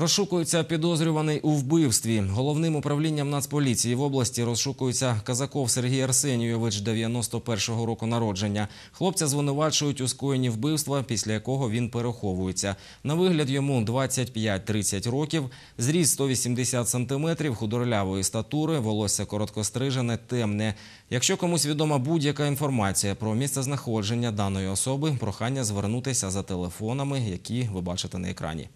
Розшукується підозрюваний у вбивстві. Головним управлінням Нацполіції в області розшукується казаков Сергій Арсенійович, 91-го року народження. Хлопця звинувачують у скоєнні вбивства, після якого він переховується. На вигляд йому 25-30 років. Зріст 180 сантиметрів, худорлявої статури, волосся короткострижене, темне. Якщо комусь відома будь-яка інформація про місце знаходження даної особи, прохання звернутися за телефонами, які ви бачите на екрані.